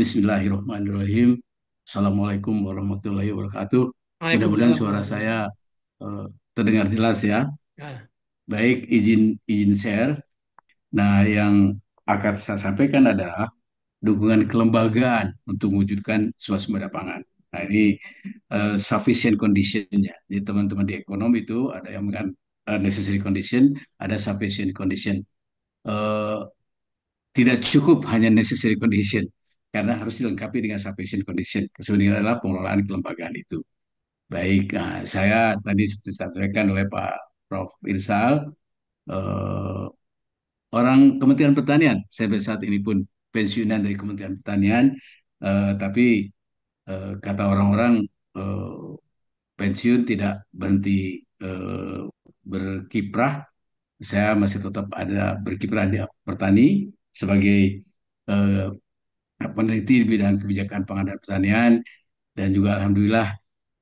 Bismillahirrahmanirrahim. Assalamualaikum warahmatullahi wabarakatuh. Mudah-mudahan suara saya uh, terdengar jelas ya. ya. Baik, izin izin share. Nah, yang akan saya sampaikan adalah dukungan kelembagaan untuk mewujudkan swasembada pangan. Nah, ini uh, sufficient condition-nya. Jadi teman-teman di ekonomi itu ada yang mengatakan eh, necessary condition, ada sufficient condition. Uh, tidak cukup hanya necessary condition karena harus dilengkapi dengan sufficient condition. Sebenarnya adalah pengelolaan kelembagaan itu. Baik, nah, saya tadi seperti disampaikan oleh Pak Prof. Irsal, eh, orang Kementerian Pertanian, saya saat ini pun pensiunan dari Kementerian Pertanian, eh, tapi eh, kata orang-orang eh, pensiun tidak berhenti eh, berkiprah, saya masih tetap ada berkiprah di Pertani sebagai eh, peneliti di bidang kebijakan pengadaan pertanian dan juga alhamdulillah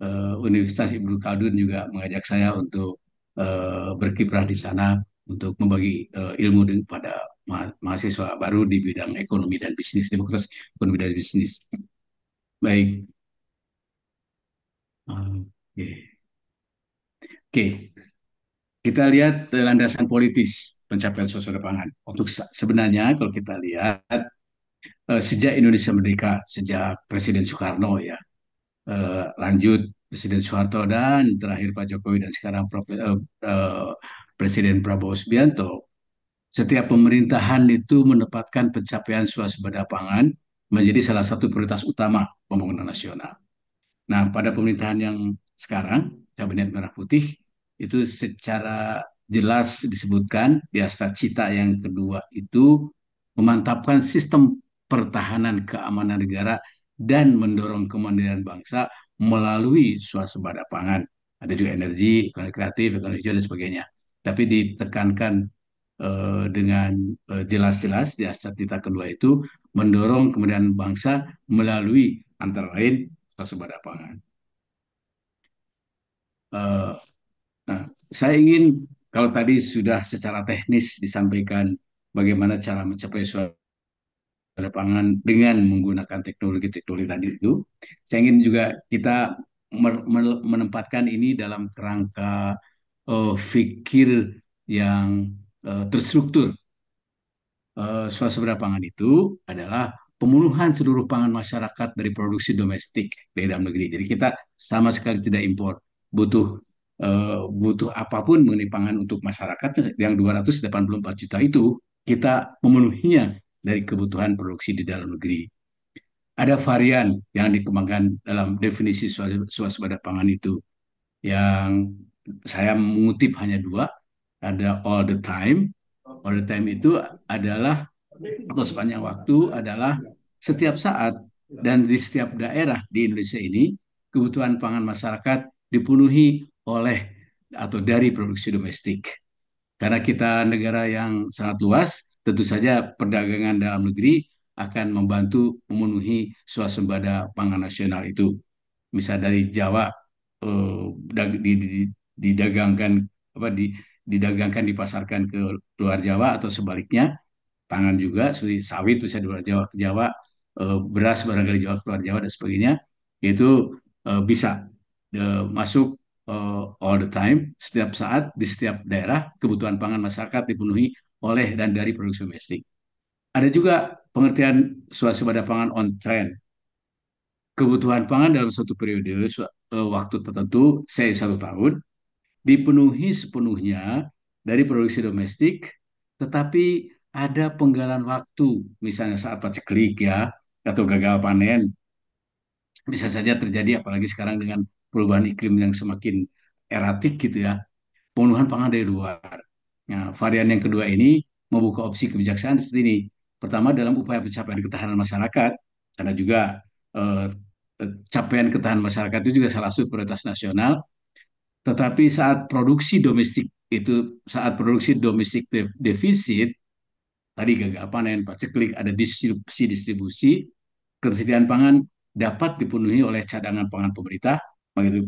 uh, Universitas Ibnu Khaldun juga mengajak saya untuk uh, berkiprah di sana untuk membagi uh, ilmu kepada ma mahasiswa baru di bidang ekonomi dan bisnis demokrasi ekonomi dan bisnis. Baik. Oke. Okay. Oke. Okay. Kita lihat landasan politis pencapaian sosial pangan. Untuk sebenarnya kalau kita lihat Eh, sejak Indonesia merdeka, sejak Presiden Soekarno ya, eh, lanjut Presiden Soeharto dan terakhir Pak Jokowi dan sekarang eh, Presiden Prabowo Subianto, setiap pemerintahan itu menempatkan pencapaian swasembada pangan menjadi salah satu prioritas utama pembangunan nasional. Nah, pada pemerintahan yang sekarang, Kabinet Merah Putih, itu secara jelas disebutkan di asta cita yang kedua itu memantapkan sistem pertahanan keamanan negara dan mendorong kemandirian bangsa melalui swasembada pangan. Ada juga energi, ekonomi kreatif, ekonomi hijau, dan sebagainya. Tapi ditekankan eh, dengan eh, jelas-jelas eh, di aset kita kedua itu mendorong kemandirian bangsa melalui antara lain swasembada pangan. Eh, nah, saya ingin kalau tadi sudah secara teknis disampaikan bagaimana cara mencapai suatu lapangan dengan menggunakan teknologi-teknologi tadi itu. Saya ingin juga kita menempatkan ini dalam kerangka uh, fikir yang uh, terstruktur. Uh, pangan itu adalah pemenuhan seluruh pangan masyarakat dari produksi domestik dari dalam negeri. Jadi kita sama sekali tidak impor. Butuh uh, butuh apapun mengenai pangan untuk masyarakat yang 284 juta itu kita memenuhinya dari kebutuhan produksi di dalam negeri. Ada varian yang dikembangkan dalam definisi swasembada pangan itu yang saya mengutip hanya dua, ada all the time. All the time itu adalah atau sepanjang waktu adalah setiap saat dan di setiap daerah di Indonesia ini kebutuhan pangan masyarakat dipenuhi oleh atau dari produksi domestik. Karena kita negara yang sangat luas, tentu saja perdagangan dalam negeri akan membantu memenuhi swasembada pangan nasional itu. Misal dari Jawa eh, didagangkan apa didagangkan dipasarkan ke luar Jawa atau sebaliknya pangan juga seperti sawit bisa di luar Jawa ke Jawa eh, beras barangkali Jawa ke luar Jawa dan sebagainya itu eh, bisa eh, masuk eh, all the time setiap saat di setiap daerah kebutuhan pangan masyarakat dipenuhi oleh dan dari produksi domestik. Ada juga pengertian swasembada pangan on trend. Kebutuhan pangan dalam suatu periode eh, waktu tertentu, saya satu tahun, dipenuhi sepenuhnya dari produksi domestik, tetapi ada penggalan waktu, misalnya saat paceklik ya, atau gagal panen. Bisa saja terjadi apalagi sekarang dengan perubahan iklim yang semakin eratik gitu ya, pemenuhan pangan dari luar. Nah, varian yang kedua ini membuka opsi kebijaksanaan seperti ini. Pertama dalam upaya pencapaian ketahanan masyarakat, karena juga eh, eh capaian ketahanan masyarakat itu juga salah satu prioritas nasional. Tetapi saat produksi domestik itu saat produksi domestik defisit tadi gagal panen, paceklik, ada distribusi distribusi ketersediaan pangan dapat dipenuhi oleh cadangan pangan pemerintah, itu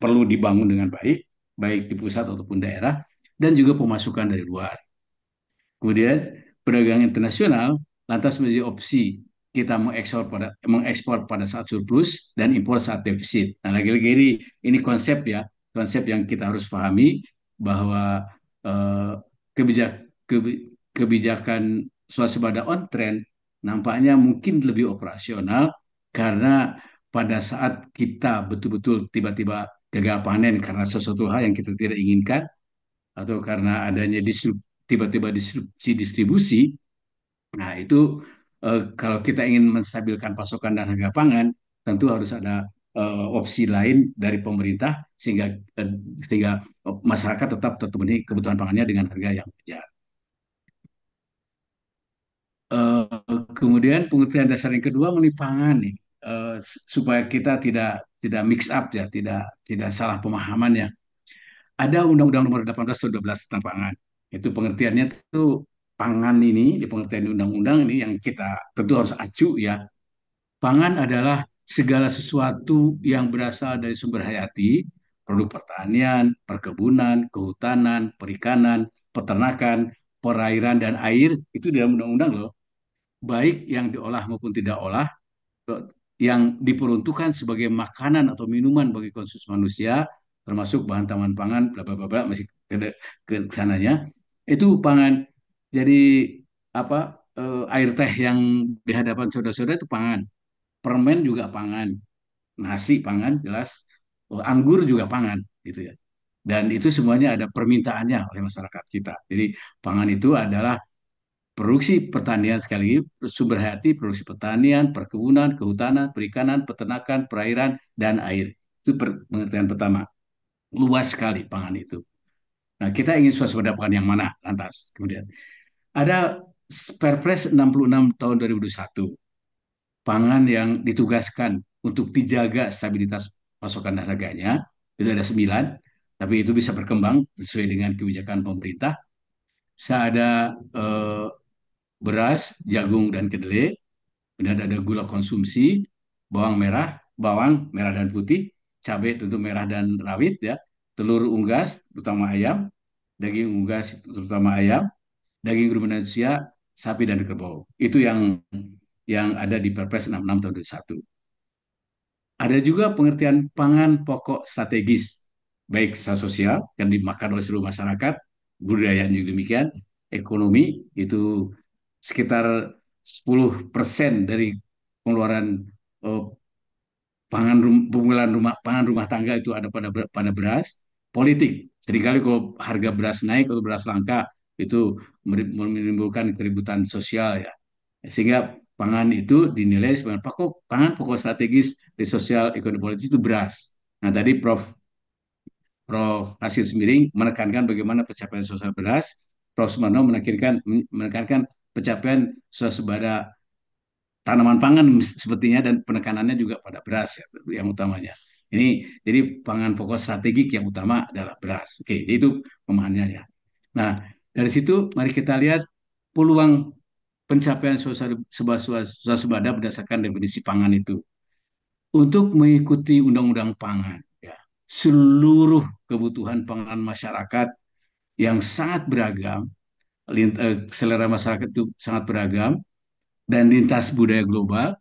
perlu dibangun dengan baik, baik di pusat ataupun daerah dan juga pemasukan dari luar. Kemudian pedagang internasional lantas menjadi opsi kita mengekspor pada mengekspor pada saat surplus dan impor saat defisit. Nah, lagi-lagi ini, ini konsep ya, konsep yang kita harus pahami bahwa eh, kebijak ke, kebijakan swasembada on trend nampaknya mungkin lebih operasional karena pada saat kita betul-betul tiba-tiba gagal panen karena sesuatu hal yang kita tidak inginkan, atau karena adanya tiba-tiba disrupsi distribusi, nah itu eh, kalau kita ingin menstabilkan pasokan dan harga pangan, tentu harus ada eh, opsi lain dari pemerintah sehingga eh, sehingga masyarakat tetap terpenuhi kebutuhan pangannya dengan harga yang wajar. Eh, kemudian pengertian dasar yang kedua mengenai pangan nih eh, supaya kita tidak tidak mix up ya tidak tidak salah pemahaman ya ada Undang-Undang Nomor 18 Tahun 12 tentang pangan. Itu pengertiannya itu pangan ini di pengertian undang-undang ini yang kita tentu harus acu ya. Pangan adalah segala sesuatu yang berasal dari sumber hayati, produk pertanian, perkebunan, kehutanan, perikanan, peternakan, perairan dan air itu dalam undang-undang loh. Baik yang diolah maupun tidak olah eh, yang diperuntukkan sebagai makanan atau minuman bagi konsumsi manusia termasuk bahan taman pangan, bla bla bla masih ke, ke sananya. Itu pangan. Jadi apa eh, air teh yang di hadapan saudara-saudara itu pangan. Permen juga pangan. Nasi pangan jelas, oh, anggur juga pangan gitu ya. Dan itu semuanya ada permintaannya oleh masyarakat kita. Jadi pangan itu adalah produksi pertanian sekali lagi sumber hati produksi pertanian, perkebunan, kehutanan, perikanan, peternakan, perairan dan air. Itu pengertian pertama luas sekali pangan itu. Nah, kita ingin swasembada pangan yang mana lantas kemudian. Ada Perpres 66 tahun 2021 pangan yang ditugaskan untuk dijaga stabilitas pasokan dan harganya itu ada sembilan tapi itu bisa berkembang sesuai dengan kebijakan pemerintah. Saya ada eh, beras, jagung dan kedelai, kemudian ada gula konsumsi, bawang merah, bawang merah dan putih, cabai tentu merah dan rawit ya, telur unggas terutama ayam, daging unggas terutama ayam, daging ruminan manusia, sapi dan kerbau. Itu yang yang ada di Perpres 66 tahun 2001. Ada juga pengertian pangan pokok strategis, baik secara sosial yang dimakan oleh seluruh masyarakat, budaya juga demikian, ekonomi itu sekitar 10% dari pengeluaran eh, pangan pemulihan rumah pangan rumah tangga itu ada pada pada beras politik seringkali hmm. kalau harga beras naik atau beras langka itu menimbulkan keributan sosial ya sehingga pangan itu dinilai sebagai pokok pangan pokok strategis di sosial ekonomi politik itu beras nah tadi prof prof hasil semiring menekankan bagaimana pencapaian sosial beras prof Sumarno menekankan menekankan pencapaian sosial swasembada tanaman pangan sepertinya dan penekanannya juga pada beras ya, yang utamanya. Ini jadi pangan pokok strategik yang utama adalah beras. Oke, itu pemahamannya ya. Nah, dari situ mari kita lihat peluang pencapaian sebada berdasarkan definisi pangan itu. Untuk mengikuti undang-undang pangan, ya, seluruh kebutuhan pangan masyarakat yang sangat beragam, eh, selera masyarakat itu sangat beragam, dan lintas budaya global,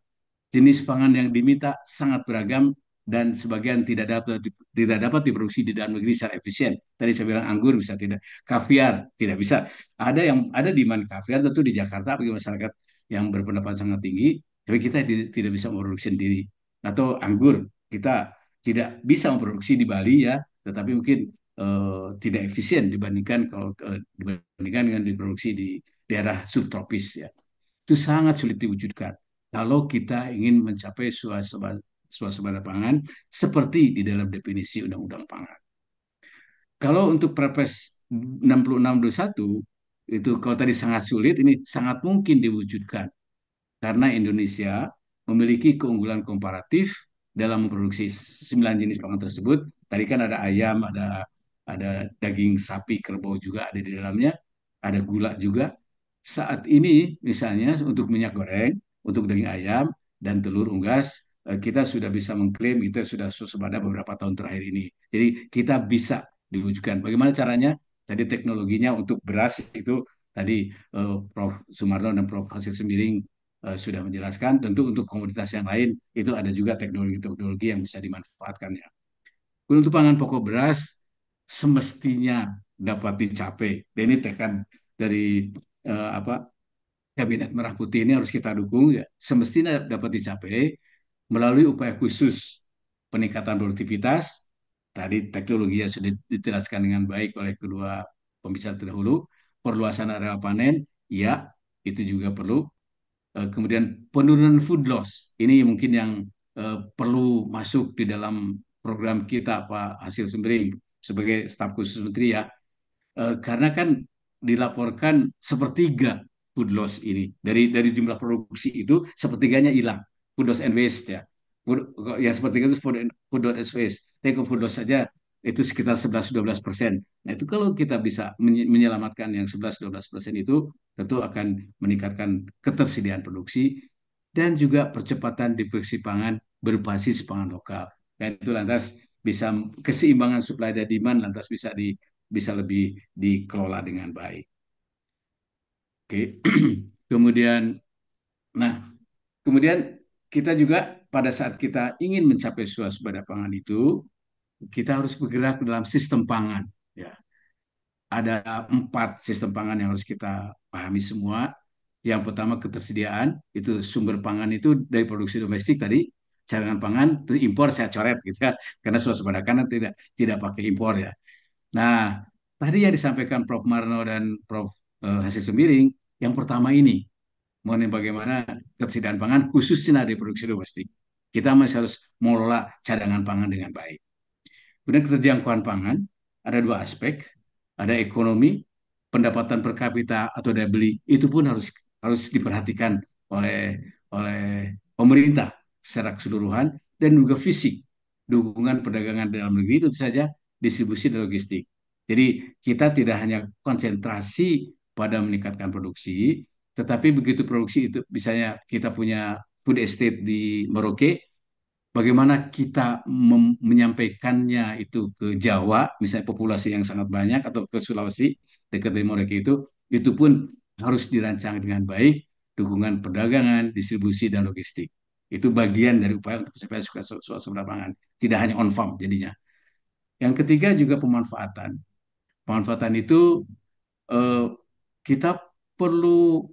jenis pangan yang diminta sangat beragam dan sebagian tidak dapat tidak dapat diproduksi di dalam negeri secara efisien. Tadi saya bilang anggur bisa tidak, kaviar tidak bisa. Ada yang ada di mana kaviar tentu di Jakarta bagi masyarakat yang berpendapatan sangat tinggi, tapi kita tidak bisa memproduksi sendiri. Atau anggur kita tidak bisa memproduksi di Bali ya, tetapi mungkin uh, tidak efisien dibandingkan kalau uh, dibandingkan dengan diproduksi di daerah subtropis ya itu sangat sulit diwujudkan kalau kita ingin mencapai suasana pangan seperti di dalam definisi undang-undang pangan. Kalau untuk Perpres 6621 itu kalau tadi sangat sulit ini sangat mungkin diwujudkan karena Indonesia memiliki keunggulan komparatif dalam memproduksi sembilan jenis pangan tersebut. Tadi kan ada ayam, ada ada daging sapi kerbau juga ada di dalamnya, ada gula juga saat ini misalnya untuk minyak goreng, untuk daging ayam dan telur unggas eh, kita sudah bisa mengklaim kita sudah swasembada beberapa tahun terakhir ini. Jadi kita bisa diwujudkan. Bagaimana caranya? Tadi teknologinya untuk beras itu tadi eh, Prof. Sumarno dan Prof. Hasil Sembiring eh, sudah menjelaskan. Tentu untuk komoditas yang lain itu ada juga teknologi-teknologi yang bisa dimanfaatkan ya Untuk pangan pokok beras semestinya dapat dicapai. Dan ini tekan dari eh, apa kabinet merah putih ini harus kita dukung ya semestinya dapat dicapai melalui upaya khusus peningkatan produktivitas tadi teknologi yang sudah dijelaskan dengan baik oleh kedua pembicara terdahulu perluasan area panen ya itu juga perlu eh, kemudian penurunan food loss ini mungkin yang eh, perlu masuk di dalam program kita Pak Hasil Sembring sebagai staf khusus menteri ya eh, karena kan dilaporkan sepertiga food loss ini dari dari jumlah produksi itu sepertiganya hilang food loss and waste ya food, ya sepertiga itu food, and, food loss and waste take food loss saja itu sekitar 11-12 persen. Nah itu kalau kita bisa menyelamatkan yang 11-12 persen itu tentu akan meningkatkan ketersediaan produksi dan juga percepatan diversi pangan berbasis pangan lokal. nah itu lantas bisa keseimbangan supply dan demand lantas bisa di, bisa lebih dikelola dengan baik. Oke. kemudian nah, kemudian kita juga pada saat kita ingin mencapai suasembada pangan itu, kita harus bergerak dalam sistem pangan. Ya. Ada empat sistem pangan yang harus kita pahami semua. Yang pertama ketersediaan, itu sumber pangan itu dari produksi domestik tadi, cadangan pangan itu impor saya coret gitu ya, karena suasembada karena tidak tidak pakai impor ya. Nah, tadi yang disampaikan Prof. Marno dan Prof. Eh, Hasil Sembiring, yang pertama ini, mengenai bagaimana ketersediaan pangan khususnya di produksi domestik. Kita masih harus mengelola cadangan pangan dengan baik. Kemudian keterjangkauan pangan, ada dua aspek, ada ekonomi, pendapatan per kapita atau daya beli, itu pun harus harus diperhatikan oleh oleh pemerintah secara keseluruhan dan juga fisik dukungan perdagangan dalam negeri itu saja distribusi dan logistik. Jadi kita tidak hanya konsentrasi pada meningkatkan produksi, tetapi begitu produksi itu misalnya kita punya food estate di Merauke, bagaimana kita menyampaikannya itu ke Jawa, misalnya populasi yang sangat banyak atau ke Sulawesi dekat dari Merauke itu, itu pun harus dirancang dengan baik, dukungan perdagangan, distribusi dan logistik. Itu bagian dari upaya untuk supaya suka suasana pangan, tidak hanya on farm jadinya. Yang ketiga juga pemanfaatan. Pemanfaatan itu eh, kita perlu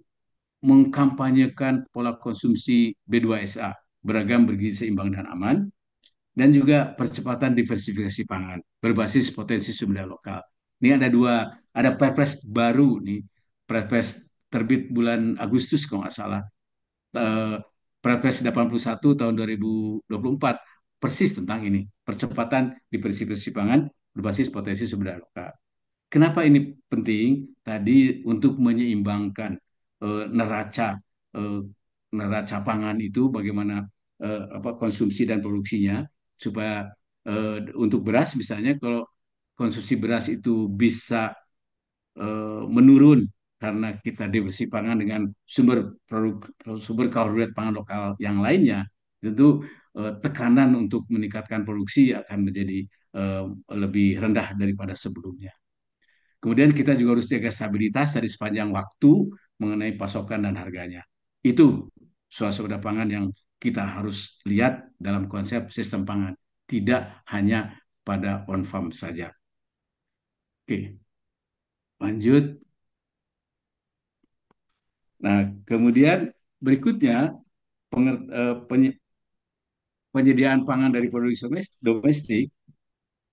mengkampanyekan pola konsumsi B2SA, beragam bergizi seimbang dan aman, dan juga percepatan diversifikasi pangan berbasis potensi sumber daya lokal. Ini ada dua, ada perpres baru nih, perpres terbit bulan Agustus kalau nggak salah, eh, perpres 81 tahun 2024 persis tentang ini, percepatan diversifikasi pangan berbasis potensi sumber daya lokal. Kenapa ini penting? Tadi untuk menyeimbangkan e, neraca e, neraca pangan itu bagaimana e, apa konsumsi dan produksinya supaya e, untuk beras misalnya kalau konsumsi beras itu bisa e, menurun karena kita diversifikasi pangan dengan sumber produk sumber karbohidrat pangan lokal yang lainnya tentu eh, tekanan untuk meningkatkan produksi akan menjadi eh, lebih rendah daripada sebelumnya. Kemudian kita juga harus jaga stabilitas dari sepanjang waktu mengenai pasokan dan harganya. Itu suasana pangan yang kita harus lihat dalam konsep sistem pangan, tidak hanya pada on farm saja. Oke. Lanjut. Nah, kemudian berikutnya eh, penyediaan pangan dari produksi domestik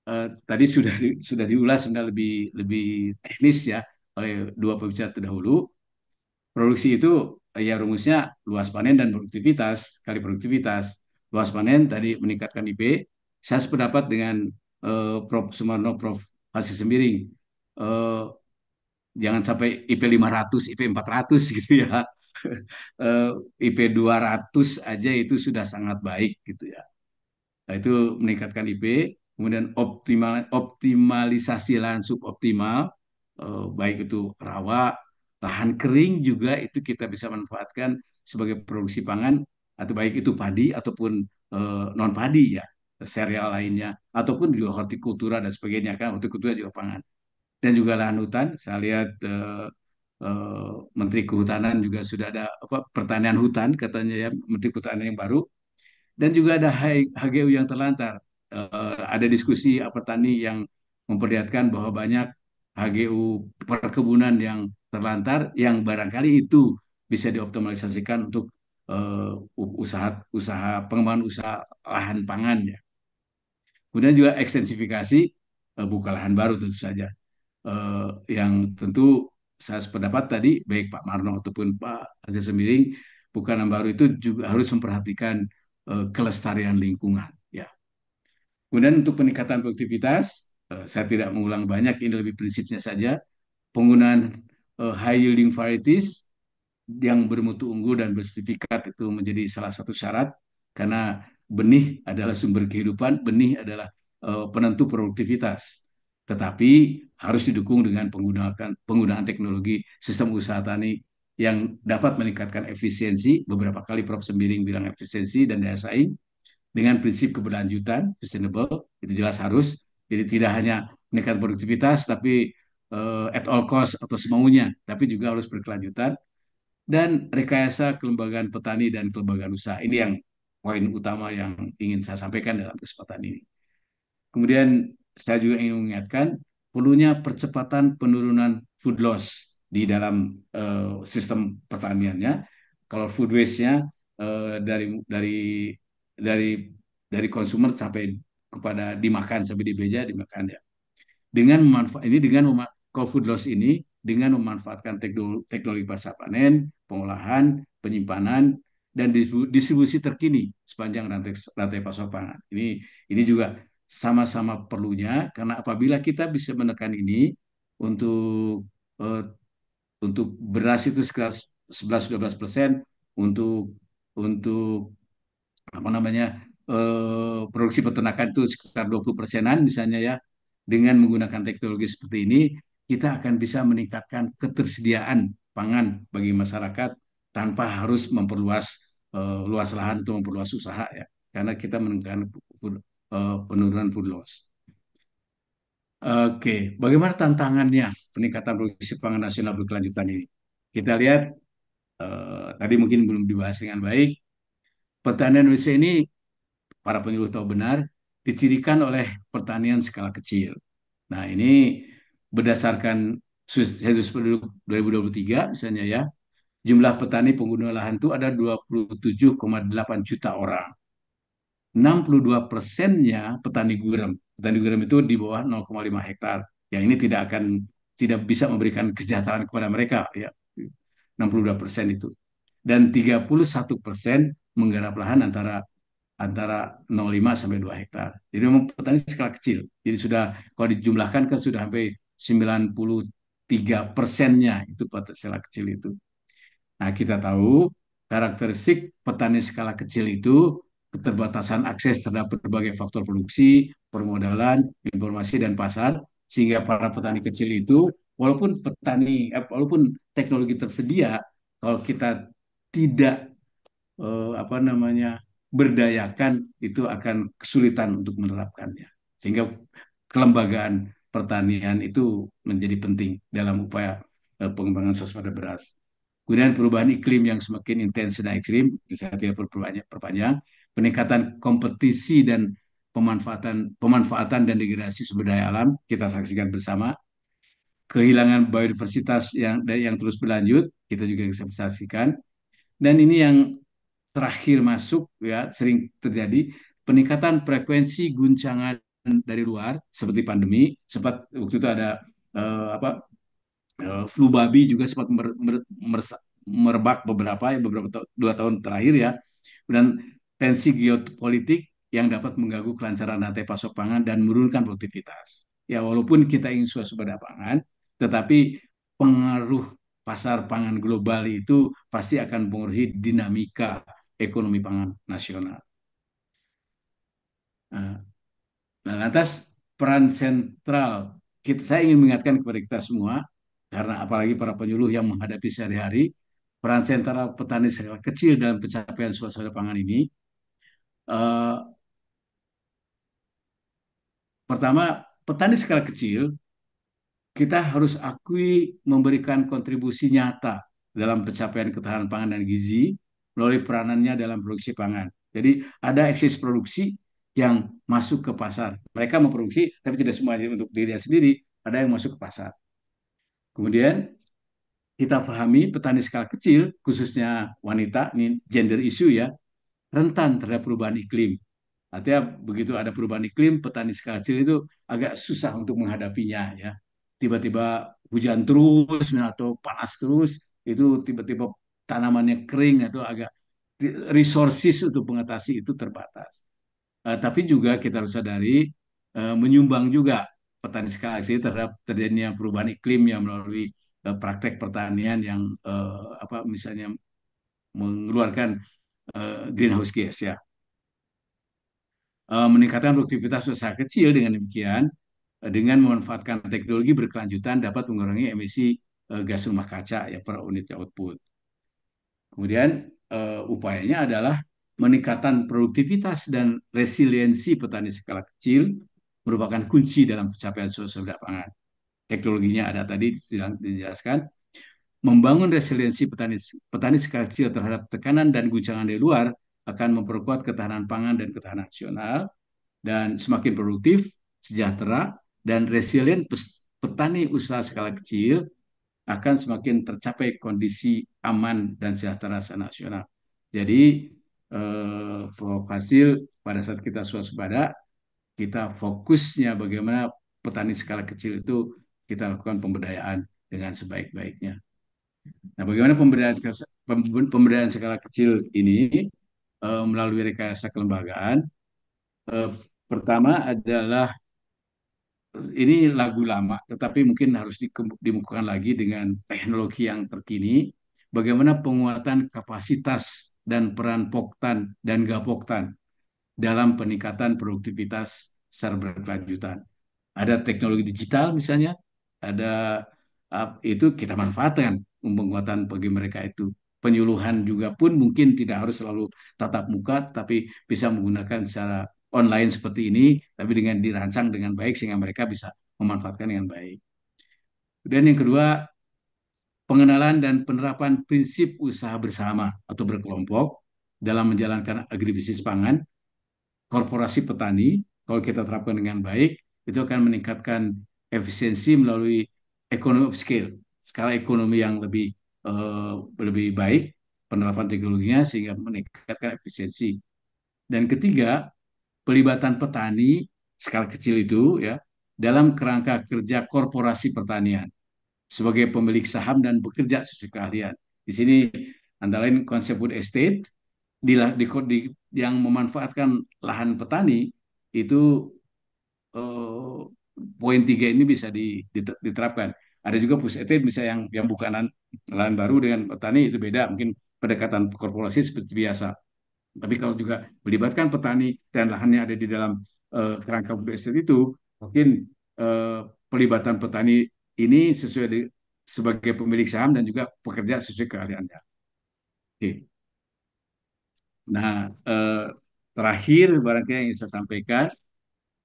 eh, tadi sudah di, sudah diulas sudah lebih lebih teknis ya oleh dua pembicara terdahulu. Produksi itu ya rumusnya luas panen dan produktivitas kali produktivitas. Luas panen tadi meningkatkan IP. Saya sependapat dengan eh, Prof. Sumarno Prof. Hasis Sembiring. Eh, jangan sampai IP 500, IP 400 gitu ya. Eh, IP 200 aja itu sudah sangat baik gitu ya. Nah, itu meningkatkan IP, kemudian optimal optimalisasi lahan optimal, eh, baik itu rawa, lahan kering juga itu kita bisa manfaatkan sebagai produksi pangan atau baik itu padi ataupun eh, non padi ya serial lainnya ataupun juga hortikultura dan sebagainya kan hortikultura juga pangan dan juga lahan hutan saya lihat Eh, Menteri Kehutanan juga sudah ada apa pertanian hutan katanya ya Menteri Kehutanan yang baru dan juga ada HGU yang terlantar. Uh, ada diskusi apa tani yang memperlihatkan bahwa banyak HGU perkebunan yang terlantar yang barangkali itu bisa dioptimalisasikan untuk uh, usaha usaha pengembangan usaha lahan pangan ya. Kemudian juga ekstensifikasi uh, buka lahan baru tentu saja uh, yang tentu saya sependapat tadi baik Pak Marno ataupun Pak Aziz Semiring bukan yang baru itu juga harus memperhatikan uh, kelestarian lingkungan ya. Kemudian untuk peningkatan produktivitas uh, saya tidak mengulang banyak ini lebih prinsipnya saja penggunaan uh, high yielding varieties yang bermutu unggul dan bersertifikat itu menjadi salah satu syarat karena benih adalah sumber kehidupan, benih adalah uh, penentu produktivitas tetapi harus didukung dengan penggunaan penggunaan teknologi sistem usaha tani yang dapat meningkatkan efisiensi beberapa kali Prof Sembiring bilang efisiensi dan daya saing dengan prinsip keberlanjutan sustainable itu jelas harus jadi tidak hanya meningkat produktivitas tapi uh, at all cost atau semaunya tapi juga harus berkelanjutan dan rekayasa kelembagaan petani dan kelembagaan usaha ini yang poin utama yang ingin saya sampaikan dalam kesempatan ini kemudian saya juga ingin mengingatkan perlunya percepatan penurunan food loss di dalam uh, sistem pertaniannya. Kalau food waste-nya uh, dari dari dari dari konsumer sampai kepada dimakan sampai di meja dimakan ya. Dengan memanfaat ini dengan kalau food loss ini dengan memanfaatkan teknologi, teknologi pasca panen, pengolahan, penyimpanan dan distribusi terkini sepanjang rantai, rantai pasokan. Ini ini juga sama-sama perlunya karena apabila kita bisa menekan ini untuk uh, untuk beras itu sekitar 11-12 persen untuk untuk apa namanya uh, produksi peternakan itu sekitar 20 persenan misalnya ya dengan menggunakan teknologi seperti ini kita akan bisa meningkatkan ketersediaan pangan bagi masyarakat tanpa harus memperluas uh, luas lahan atau memperluas usaha ya karena kita menekan Eh, penurunan food loss. Oke, bagaimana tantangannya peningkatan produksi pangan nasional berkelanjutan ini? Kita lihat uh, tadi mungkin belum dibahas dengan baik. Pertanian Indonesia ini para penyuluh tahu benar dicirikan oleh pertanian skala kecil. Nah, ini berdasarkan sensus penduduk 2023 misalnya ya, jumlah petani pengguna lahan itu ada 27,8 juta orang. 62 persennya petani gurem. Petani gurem itu di bawah 0,5 hektar. Yang ini tidak akan tidak bisa memberikan kesejahteraan kepada mereka ya. 62 persen itu. Dan 31 persen menggarap lahan antara antara 0,5 sampai 2 hektar. Jadi memang petani skala kecil. Jadi sudah kalau dijumlahkan kan sudah sampai 93 persennya itu petani skala kecil itu. Nah kita tahu karakteristik petani skala kecil itu keterbatasan akses terhadap berbagai faktor produksi, permodalan, informasi dan pasar sehingga para petani kecil itu walaupun petani eh, walaupun teknologi tersedia kalau kita tidak eh, apa namanya berdayakan itu akan kesulitan untuk menerapkannya sehingga kelembagaan pertanian itu menjadi penting dalam upaya eh, pengembangan swasembada beras. Kemudian perubahan iklim yang semakin intens dan ekstrim, saya tidak perlu perpanjang, peningkatan kompetisi dan pemanfaatan pemanfaatan dan degradasi sumber daya alam kita saksikan bersama kehilangan biodiversitas yang yang terus berlanjut kita juga bisa saksikan dan ini yang terakhir masuk ya sering terjadi peningkatan frekuensi guncangan dari luar seperti pandemi sempat waktu itu ada uh, apa uh, flu babi juga sempat mer, mer, merebak beberapa ya beberapa dua tahun terakhir ya dan tensi geopolitik yang dapat mengganggu kelancaran rantai pasok pangan dan menurunkan produktivitas. Ya walaupun kita ingin swasembada pangan, tetapi pengaruh pasar pangan global itu pasti akan mempengaruhi dinamika ekonomi pangan nasional. Nah, lantas peran sentral kita, saya ingin mengingatkan kepada kita semua karena apalagi para penyuluh yang menghadapi sehari-hari peran sentral petani skala kecil dalam pencapaian suasana pangan ini Eh, pertama petani skala kecil kita harus akui memberikan kontribusi nyata dalam pencapaian ketahanan pangan dan gizi melalui peranannya dalam produksi pangan. Jadi ada eksis produksi yang masuk ke pasar. Mereka memproduksi tapi tidak semua untuk diri sendiri, ada yang masuk ke pasar. Kemudian kita pahami petani skala kecil khususnya wanita ini gender issue ya rentan terhadap perubahan iklim. Artinya begitu ada perubahan iklim, petani skala kecil itu agak susah untuk menghadapinya ya. Tiba-tiba hujan terus atau panas terus, itu tiba-tiba tanamannya kering atau agak resources untuk mengatasi itu terbatas. Uh, tapi juga kita harus sadari uh, menyumbang juga petani skala kecil terhadap terjadinya perubahan iklim yang melalui uh, praktek pertanian yang uh, apa misalnya mengeluarkan Eh, greenhouse gas ya. Eh, meningkatkan produktivitas usaha kecil dengan demikian eh, dengan memanfaatkan teknologi berkelanjutan dapat mengurangi emisi gas rumah kaca ya per unit output. Kemudian upayanya adalah meningkatkan produktivitas dan resiliensi petani skala kecil merupakan kunci dalam pencapaian sosial pangan. Teknologinya ada tadi dijelaskan, membangun resiliensi petani petani skala kecil terhadap tekanan dan guncangan dari luar akan memperkuat ketahanan pangan dan ketahanan nasional dan semakin produktif, sejahtera dan resilient petani usaha skala kecil akan semakin tercapai kondisi aman dan sejahtera secara nasional. Jadi eh, hasil pada saat kita swasembada kita fokusnya bagaimana petani skala kecil itu kita lakukan pemberdayaan dengan sebaik-baiknya. Nah, bagaimana pemberdayaan pemberdayaan skala kecil ini uh, melalui rekayasa kelembagaan? Uh, pertama adalah ini lagu lama, tetapi mungkin harus dimukakan lagi dengan teknologi yang terkini. Bagaimana penguatan kapasitas dan peran poktan dan gapoktan dalam peningkatan produktivitas secara berkelanjutan. Ada teknologi digital misalnya, ada itu kita manfaatkan penguatan bagi mereka itu penyuluhan juga pun mungkin tidak harus selalu tatap muka tapi bisa menggunakan secara online seperti ini tapi dengan dirancang dengan baik sehingga mereka bisa memanfaatkan dengan baik. Dan yang kedua, pengenalan dan penerapan prinsip usaha bersama atau berkelompok dalam menjalankan agribisnis pangan, korporasi petani, kalau kita terapkan dengan baik, itu akan meningkatkan efisiensi melalui ekonomi of scale skala ekonomi yang lebih uh, lebih baik penerapan teknologinya sehingga meningkatkan efisiensi. Dan ketiga, pelibatan petani skala kecil itu ya dalam kerangka kerja korporasi pertanian sebagai pemilik saham dan bekerja sesuai keahlian. Di sini antara lain konsep food estate di, di, di yang memanfaatkan lahan petani itu eh, poin tiga ini bisa diterapkan ada juga pusat bisa yang yang bukan lahan, lahan baru dengan petani itu beda mungkin pendekatan korporasi seperti biasa tapi kalau juga melibatkan petani dan lahannya ada di dalam uh, kerangka food estate itu mungkin uh, pelibatan petani ini sesuai di, sebagai pemilik saham dan juga pekerja sesuai keahliannya. Oke. Nah, uh, terakhir barangkali yang ingin saya sampaikan,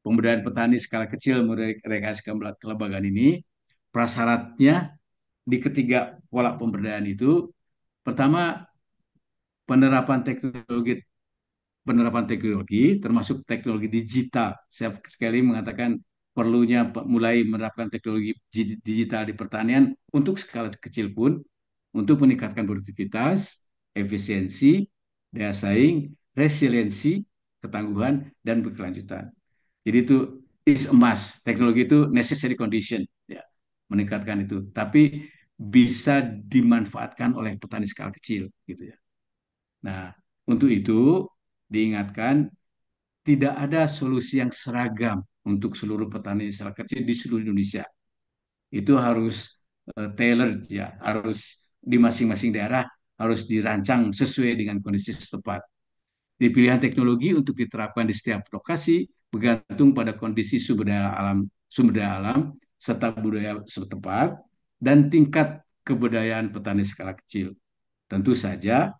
pemberdayaan petani skala kecil mereka rekayasa kelembagaan ini prasyaratnya di ketiga pola pemberdayaan itu pertama penerapan teknologi penerapan teknologi termasuk teknologi digital. Saya sekali mengatakan perlunya mulai menerapkan teknologi digital di pertanian untuk skala kecil pun untuk meningkatkan produktivitas, efisiensi, daya saing, resiliensi, ketangguhan dan berkelanjutan. Jadi itu is emas Teknologi itu necessary condition meningkatkan itu. Tapi bisa dimanfaatkan oleh petani skala kecil gitu ya. Nah, untuk itu diingatkan tidak ada solusi yang seragam untuk seluruh petani skala kecil di seluruh Indonesia. Itu harus uh, eh, tailor ya, harus di masing-masing daerah harus dirancang sesuai dengan kondisi setempat. Di pilihan teknologi untuk diterapkan di setiap lokasi bergantung pada kondisi sumber daya alam, sumber daya alam serta budaya setempat, dan tingkat kebudayaan petani skala kecil. Tentu saja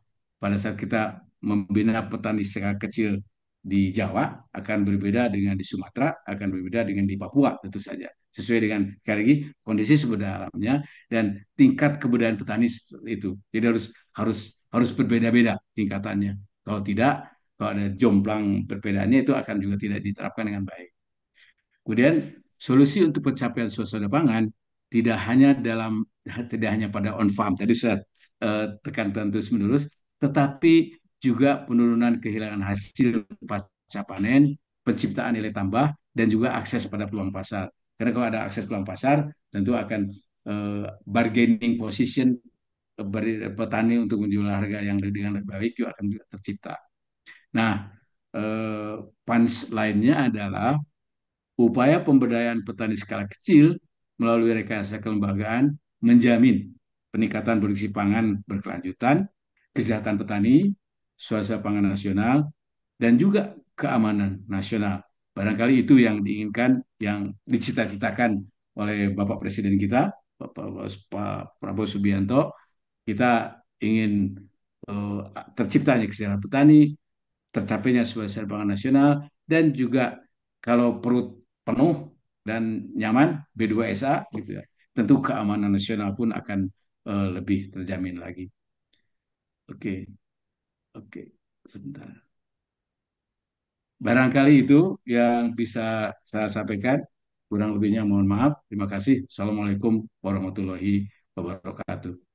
pada saat kita membina petani skala kecil di Jawa akan berbeda dengan di Sumatera, akan berbeda dengan di Papua tentu saja. Sesuai dengan sekali lagi kondisi sebenarnya alamnya dan tingkat kebudayaan petani itu. Jadi harus harus harus berbeda-beda tingkatannya. Kalau tidak, kalau ada jomplang perbedaannya itu akan juga tidak diterapkan dengan baik. Kemudian solusi untuk pencapaian suasana pangan tidak hanya dalam tidak hanya pada on farm tadi sudah uh, tekan terus menerus tetapi juga penurunan kehilangan hasil pasca panen penciptaan nilai tambah dan juga akses pada peluang pasar karena kalau ada akses peluang pasar tentu akan uh, bargaining position petani untuk menjual harga yang dengan lebih baik juga akan juga tercipta nah eh, pans lainnya adalah Upaya pemberdayaan petani skala kecil melalui rekayasa kelembagaan menjamin peningkatan produksi pangan berkelanjutan, kesehatan petani, suasana pangan nasional, dan juga keamanan nasional. Barangkali itu yang diinginkan, yang dicita-citakan oleh Bapak Presiden kita, Bapak Pak Prabowo Subianto. Kita ingin uh, terciptanya kesejahteraan petani, tercapainya suasana pangan nasional, dan juga kalau perut penuh dan nyaman B2SA gitu ya. Tentu keamanan nasional pun akan uh, lebih terjamin lagi. Oke. Okay. Oke, okay. sebentar. Barangkali itu yang bisa saya sampaikan. Kurang lebihnya mohon maaf. Terima kasih. Assalamualaikum warahmatullahi wabarakatuh.